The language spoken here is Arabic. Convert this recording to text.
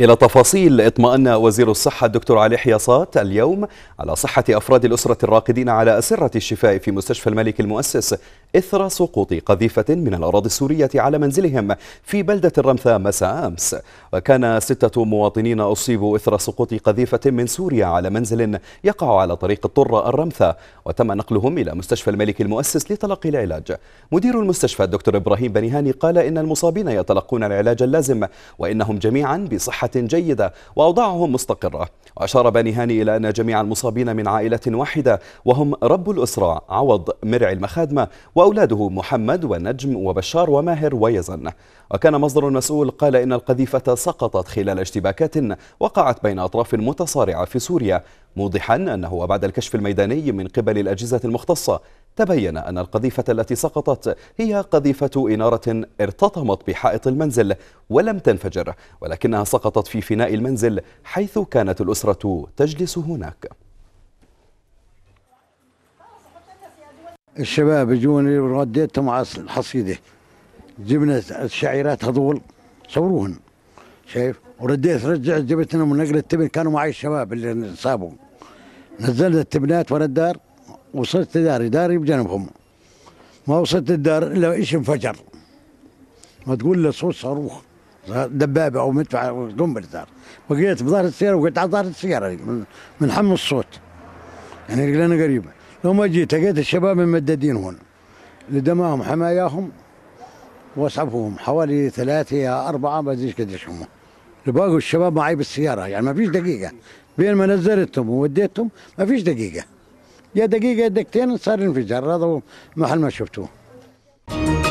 إلى تفاصيل اطمأن وزير الصحة الدكتور علي حياصات اليوم على صحة أفراد الأسرة الراقدين على أسرة الشفاء في مستشفى الملك المؤسس إثر سقوط قذيفة من الأراضي السورية على منزلهم في بلدة الرمثة مساء أمس وكان ستة مواطنين أصيبوا إثر سقوط قذيفة من سوريا على منزل يقع على طريق الطرة الرمثة وتم نقلهم إلى مستشفى الملك المؤسس لتلقي العلاج مدير المستشفى الدكتور إبراهيم بنيهاني قال إن المصابين يتلقون العلاج اللازم وإنهم جميعا بصحة جيدة وأوضاعهم مستقرة وأشار باني هاني إلى أن جميع المصابين من عائلة واحدة وهم رب الأسرة عوض مرعي المخادمة وأولاده محمد ونجم وبشار وماهر ويزن وكان مصدر مسؤول قال إن القذيفة سقطت خلال اشتباكات وقعت بين أطراف متصارعة في سوريا موضحا أنه وبعد الكشف الميداني من قبل الأجهزة المختصة تبين أن القذيفة التي سقطت هي قذيفة إنارة ارتطمت بحائط المنزل ولم تنفجر ولكنها سقطت في فناء المنزل حيث كانت الأسرة تجلس هناك الشباب يجوني ورديتهم على الحصيده جبنا الشعيرات هذول صوروهن شايف ورديت رجعت جبت لهم نقل التبن كانوا معي الشباب اللي انصابوا نزلت التبنات ورا الدار وصلت داري داري بجنبهم ما وصلت الدار الا ايش انفجر ما تقول له صوت صاروخ دبابه او مدفع قنبله دار بقيت بظهر السياره وقعدت على ظهر السياره من حم الصوت يعني لقينا قريبه لو ما جيت لقيت الشباب ممددين هون دماهم حماياهم وصفهم حوالي ثلاثة يا أربعة ما أدري قديش هم الباقي الشباب معي بالسيارة يعني ما فيش دقيقة بين ما نزلتهم ووديتهم ما فيش دقيقة يا دقيقة يا دقيقتين صار انفجار هذا محل ما شفتوه